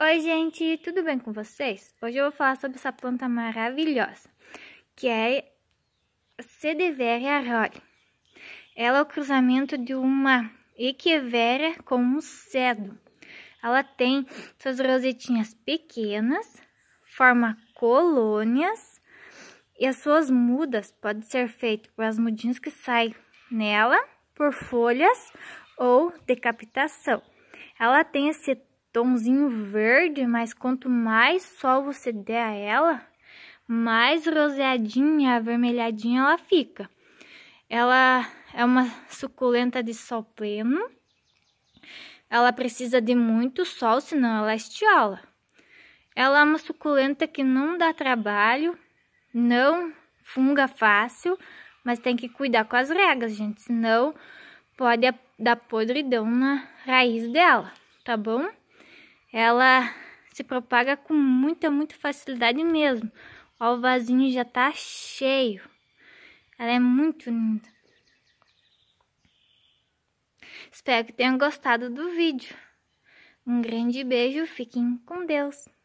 Oi, gente, tudo bem com vocês? Hoje eu vou falar sobre essa planta maravilhosa, que é Cedeveria roli. Ela é o cruzamento de uma equivera com um cedo. Ela tem suas rosetinhas pequenas, forma colônias, e as suas mudas podem ser feitas por as mudinhas que saem nela, por folhas ou decapitação. Ela tem esse tomzinho verde, mas quanto mais sol você der a ela, mais roseadinha, avermelhadinha ela fica. Ela é uma suculenta de sol pleno. Ela precisa de muito sol, senão ela estiola. Ela é uma suculenta que não dá trabalho, não funga fácil, mas tem que cuidar com as regras, gente, senão pode dar podridão na raiz dela, tá bom? ela se propaga com muita, muita facilidade mesmo. Ó, o vasinho já tá cheio. Ela é muito linda. Espero que tenham gostado do vídeo. Um grande beijo, fiquem com Deus.